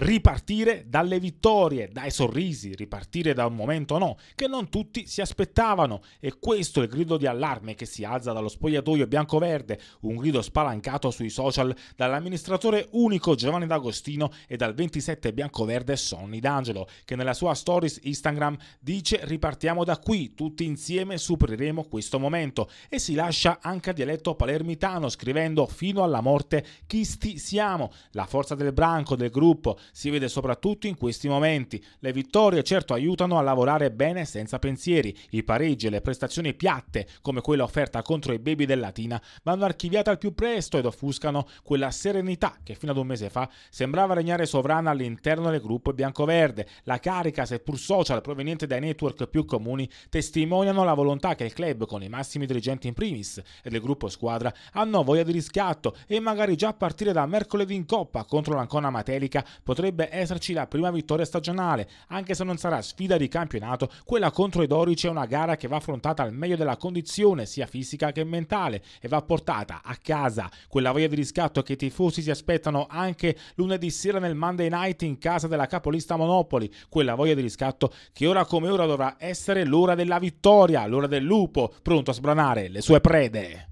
ripartire dalle vittorie, dai sorrisi, ripartire da un momento no, che non tutti si aspettavano. E questo è il grido di allarme che si alza dallo spogliatoio bianco-verde, un grido spalancato sui social dall'amministratore unico Giovanni D'Agostino e dal 27 bianco-verde Sonny D'Angelo, che nella sua stories Instagram dice ripartiamo da qui, tutti insieme supereremo questo momento. E si lascia anche a dialetto palermitano scrivendo fino alla morte chisti siamo, la forza del branco, del gruppo, si vede soprattutto in questi momenti. Le vittorie certo aiutano a lavorare bene senza pensieri, i pareggi e le prestazioni piatte come quella offerta contro i baby del Latina vanno archiviate al più presto ed offuscano quella serenità che fino ad un mese fa sembrava regnare sovrana all'interno del gruppo biancoverde. La carica, seppur social, proveniente dai network più comuni, testimoniano la volontà che il club con i massimi dirigenti in primis e del gruppo squadra hanno voglia di riscatto e magari già a partire da mercoledì in coppa contro l'Ancona Matelica potrebbe esserci la prima vittoria stagionale, anche se non sarà sfida di campionato, quella contro i Dorici è una gara che va affrontata al meglio della condizione, sia fisica che mentale, e va portata a casa quella voglia di riscatto che i tifosi si aspettano anche lunedì sera nel Monday Night in casa della capolista Monopoli, quella voglia di riscatto che ora come ora dovrà essere l'ora della vittoria, l'ora del lupo, pronto a sbranare le sue prede.